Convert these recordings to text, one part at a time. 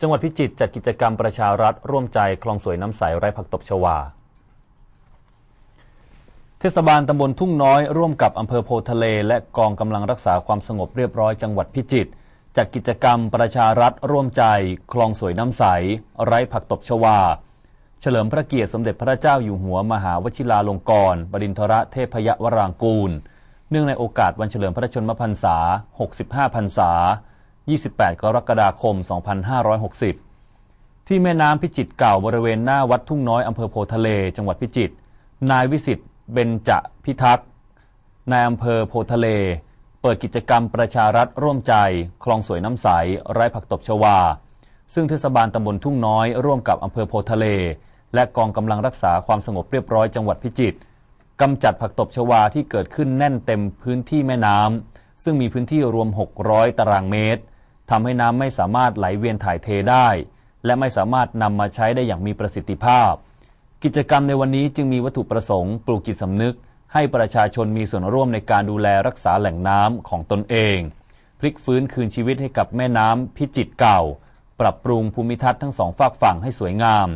จังหวัดพิจิตรจัดกิจกรรมประชารัฐร่วมใจคลองสวยน้ำใสไร้ผักตบชวาเทศบาลตำบลทุ่งน้อยร่วมกับอำเภอโพทะเลและกองกำลังรักษาความสงบเรียบร้อยจังหวัดพิจิตรจัดกิจกรรมประชารัฐร่วมใจคลองสวยน้ำใสไร้ผักตบชวา เฉลิมพระเกียรติสมเด็จพระเจ้าอยู่หัวมหาวชิราลงกรณบดินทรเทพยวรางกูล เนื่องในโอกาสวันเฉลิมพระชนมพรรษา 65 พรรษา28กรกฎาคม 2560 ที่แม่น้ำพิจิตรเก่าบริเวณ หน้าวัดทุ่งน้อยอำเภอโพทะเลจังหวัดพิจิตร นายวิสิทธิ์ เบญจพิทักษ์นายอำเภอโพทะเล เปิดกิจกรรมประชารัฐร่วมใจ คลองสวยน้ำใสไร้ผักตบชวา ซึ่งเทศบาลตำบลทุ่งน้อยร่วมกับอำเภอโพทะเล และกองกำลังรักษาความสงบเรียบร้อยจังหวัดพิจิตรกำจัดผักตบชวาที่เกิดขึ้นแน่นเต็มพื้นที่แม่น้ำซึ่งมีพื้นที่รวม 600 ตารางเมตรทำให้น้ำไม่สามารถไหลเวียนถ่ายเทได้ และไม่สามารถนำมาใช้ได้อย่างมีประสิทธิภาพ กิจกรรมในวันนี้จึงมีวัตถุประสงค์ปลูกจิตสำนึก ให้ประชาชนมีส่วนร่วมในการดูแลรักษาแหล่งน้ำของตนเอง พลิกฟื้นคืนชีวิตให้กับแม่น้ำพิจิตรเก่า ปรับปรุงภูมิทัศน์ทั้งสองฝากฝั่งให้สวยงาม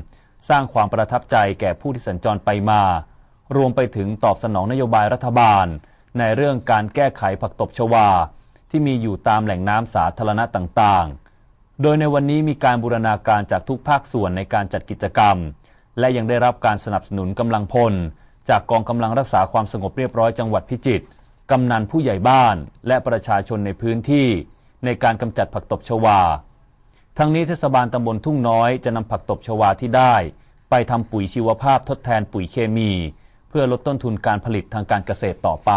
สร้างความประทับใจแก่ผู้ที่สัญจรไปมา รวมไปถึงตอบสนองนโยบายรัฐบาล ในเรื่องการแก้ไขผักตบชวาที่มีอยู่ตามแหล่งน้ำสาธารณะต่างๆ โดยในวันนี้มีการบูรณาการจากทุกภาคส่วนในการจัดกิจกรรม และยังได้รับการสนับสนุนกำลังพล จากกองกำลังรักษาความสงบเรียบร้อยจังหวัดพิจิตร กำนันผู้ใหญ่บ้าน และประชาชนในพื้นที่ ในการกำจัดผักตบชวา ทั้งนี้เทศบาลตำบลทุ่งน้อย จะนำผักตบชวาที่ได้ ไปทำปุ๋ยชีวภาพทดแทนปุ๋ยเคมี เพื่อลดต้นทุนการผลิตทางการเกษตรต่อไป